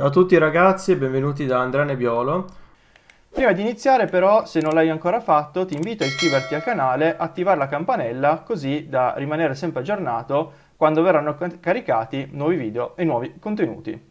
Ciao a tutti ragazzi e benvenuti da Andrea Nebiolo. Prima di iniziare però, se non l'hai ancora fatto, ti invito a iscriverti al canale, attivare la campanella, così da rimanere sempre aggiornato quando verranno caricati nuovi video e nuovi contenuti.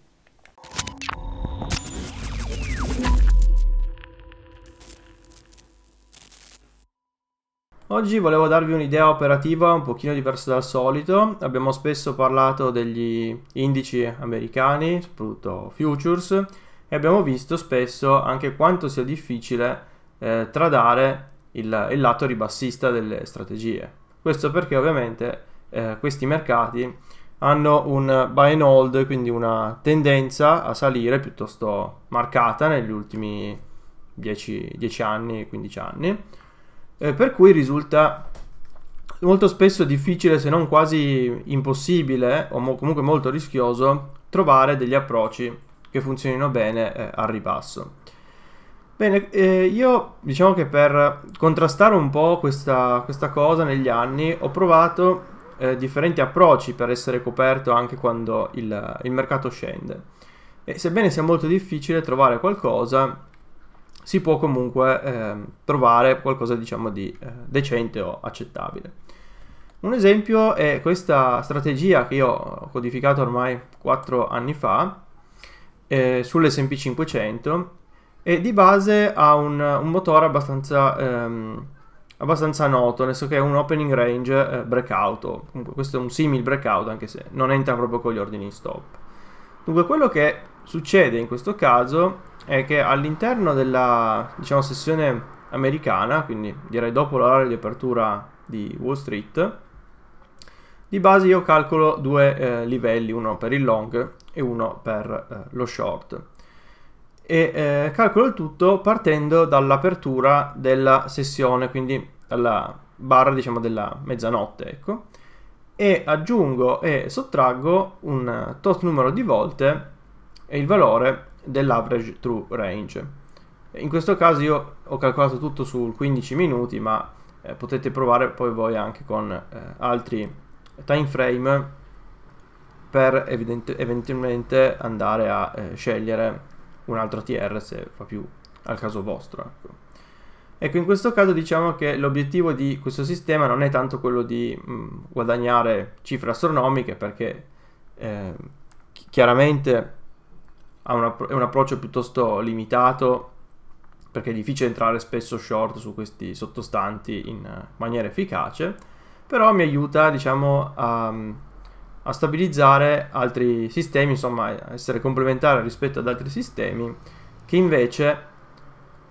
Oggi volevo darvi un'idea operativa un pochino diversa dal solito, abbiamo spesso parlato degli indici americani, soprattutto futures, e abbiamo visto spesso anche quanto sia difficile eh, tradare il, il, lato ribassista delle strategie. Questo perché ovviamente eh, questi mercati hanno un buy and hold, quindi una tendenza a salire piuttosto marcata negli ultimi 10, anni, 15 anni, eh, per cui risulta molto spesso difficile se non quasi impossibile eh, o mo comunque molto rischioso trovare degli approcci che funzionino bene eh, al ribasso. Bene, eh, io diciamo che per contrastare un po' questa, questa cosa negli anni ho provato eh, differenti approcci per essere coperto anche quando il, il mercato scende. E sebbene sia molto difficile trovare qualcosa, si può comunque eh, trovare qualcosa diciamo di eh, decente o accettabile. Un esempio è questa strategia che io ho codificato ormai 4 anni fa eh, sull'SMP500 e di base ha un, un motore abbastanza, ehm, abbastanza, noto, nel senso che è un opening range eh, breakout, o comunque questo è un simile breakout anche se non entra proprio con gli ordini stop. Dunque quello che succede in questo caso è che all'interno della diciamo, sessione americana, quindi direi dopo l'orario di apertura di Wall Street, di base io calcolo due eh, livelli, uno per il long e uno per eh, lo short. E eh, calcolo il tutto partendo dall'apertura della sessione, quindi dalla barra diciamo della mezzanotte, ecco, e aggiungo e sottraggo un eh, tot numero di volte e il valore dell'average true range. In questo caso io ho calcolato tutto su 15 minuti, ma eh, potete provare poi voi anche con eh, altri time frame per eventualmente andare a eh, scegliere un altro TR se fa più al caso vostro. Ecco. ecco in questo caso diciamo che l'obiettivo di questo sistema non è tanto quello di mh, mm, guadagnare cifre astronomiche perché eh, chiaramente una, è un approccio piuttosto limitato perché è difficile entrare spesso short su questi sottostanti in maniera efficace, però mi aiuta diciamo a, a stabilizzare altri sistemi, insomma essere complementare rispetto ad altri sistemi che invece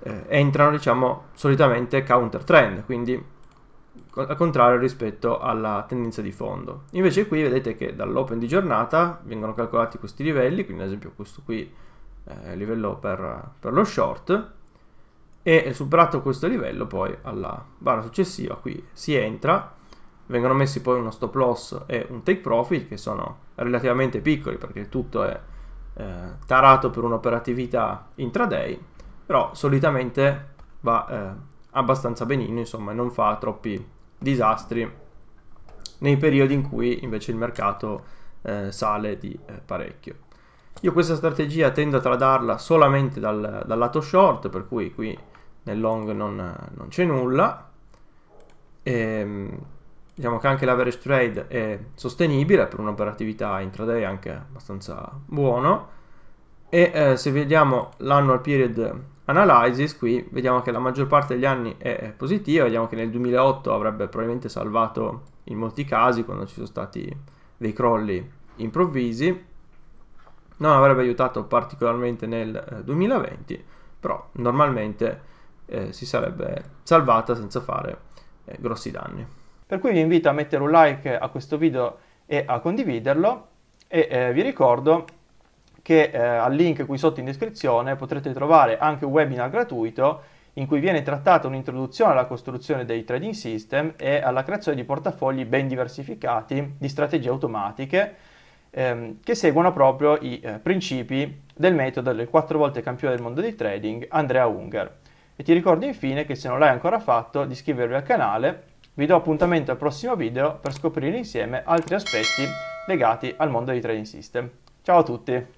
eh, entrano diciamo solitamente counter trend, quindi al contrario rispetto alla tendenza di fondo. Invece qui vedete che dall'open di giornata vengono calcolati questi livelli, quindi ad esempio questo qui è eh, il livello per, per lo short, e superato questo livello poi alla barra successiva qui si entra, vengono messi poi uno stop loss e un take profit che sono relativamente piccoli perché tutto è eh, tarato per un'operatività intraday, però solitamente va... Eh, abbastanza benigno, insomma, non fa troppi disastri nei periodi in cui invece il mercato eh, sale di eh, parecchio. Io questa strategia tendo a tradarla solamente dal, dal lato short, per cui qui nel long non, non c'è nulla. E, ehm, diciamo che anche l'average trade è sostenibile per un'operatività intraday anche abbastanza buono. E eh, se vediamo l'annual period analysis, qui vediamo che la maggior parte degli anni è positiva, vediamo che nel 2008 avrebbe probabilmente salvato in molti casi quando ci sono stati dei crolli improvvisi, non avrebbe aiutato particolarmente nel 2020, eh, però normalmente eh, si sarebbe salvata senza fare eh, grossi danni. Per cui vi invito a mettere un like a questo video e a condividerlo e eh, vi ricordo che eh, al link qui sotto in descrizione potrete trovare anche un webinar gratuito in cui viene trattata un'introduzione alla costruzione dei trading system e alla creazione di portafogli ben diversificati di strategie automatiche ehm, che seguono proprio i eh, principi del metodo del quattro volte campione del mondo di trading Andrea Unger. E ti ricordo infine che se non l'hai ancora fatto di iscrivervi al canale, vi do appuntamento al prossimo video per scoprire insieme altri aspetti legati al mondo dei trading system. Ciao a tutti!